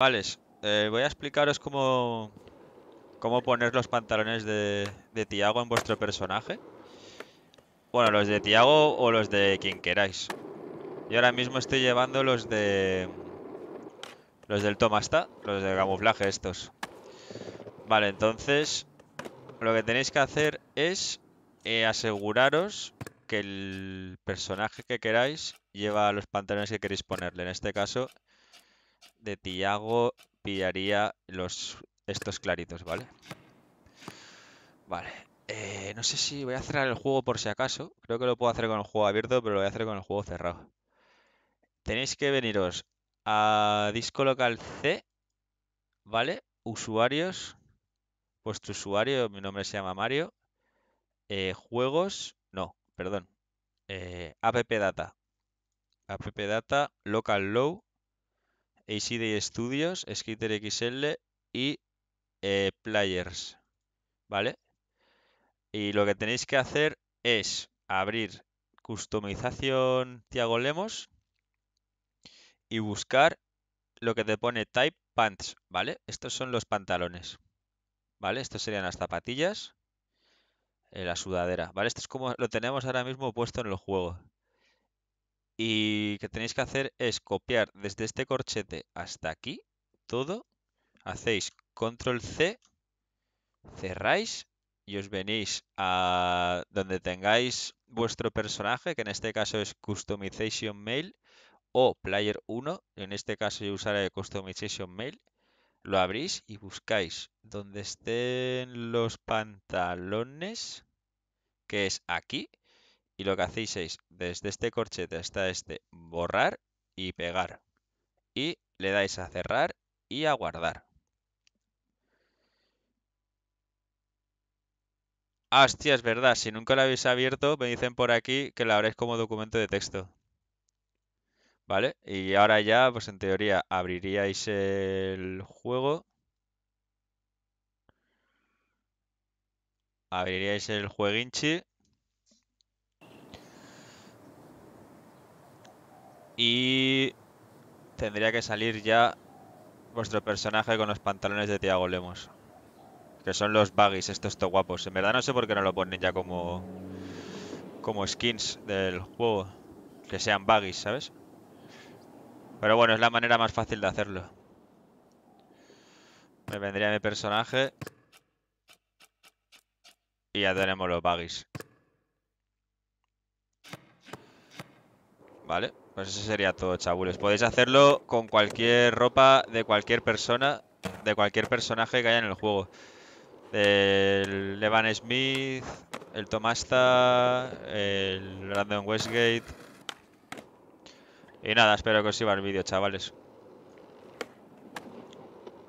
Vale, eh, voy a explicaros cómo, cómo poner los pantalones de, de Tiago en vuestro personaje. Bueno, los de Tiago o los de quien queráis. Yo ahora mismo estoy llevando los de... Los del Tomasta, los de camuflaje estos. Vale, entonces lo que tenéis que hacer es eh, aseguraros que el personaje que queráis lleva los pantalones que queréis ponerle. En este caso de Tiago pillaría los estos claritos, ¿vale? Vale. Eh, no sé si voy a cerrar el juego por si acaso. Creo que lo puedo hacer con el juego abierto, pero lo voy a hacer con el juego cerrado. Tenéis que veniros a disco local C, ¿vale? Usuarios, vuestro usuario, mi nombre se llama Mario. Eh, juegos, no, perdón. Eh, app data. App data, local low, ACD Studios, Skitter XL y eh, Players. ¿Vale? Y lo que tenéis que hacer es abrir customización Tiago Lemos y buscar lo que te pone type pants, ¿vale? Estos son los pantalones, ¿vale? Estos serían las zapatillas, eh, la sudadera, ¿vale? Esto es como lo tenemos ahora mismo puesto en el juego. Y que tenéis que hacer es copiar desde este corchete hasta aquí todo. Hacéis control C, cerráis y os venís a donde tengáis vuestro personaje, que en este caso es Customization Mail o Player 1. En este caso yo usaré Customization Mail. Lo abrís y buscáis donde estén los pantalones, que es aquí y lo que hacéis es desde este corchete hasta este borrar y pegar y le dais a cerrar y a guardar. Ah, hostia, es verdad, si nunca lo habéis abierto, me dicen por aquí que lo abréis como documento de texto. ¿Vale? Y ahora ya, pues en teoría, abriríais el juego. Abriríais el jueguinchi Y tendría que salir ya vuestro personaje con los pantalones de Tiago Lemos. Que son los baggies, estos to guapos. En verdad no sé por qué no lo ponen ya como como skins del juego. Que sean baggies, ¿sabes? Pero bueno, es la manera más fácil de hacerlo. Me vendría mi personaje. Y ya tenemos los baggies. Vale. Pues eso sería todo, chavales. Podéis hacerlo con cualquier ropa de cualquier persona, de cualquier personaje que haya en el juego. El Evan Smith, el Tomasta, el Brandon Westgate. Y nada, espero que os sirva el vídeo, chavales.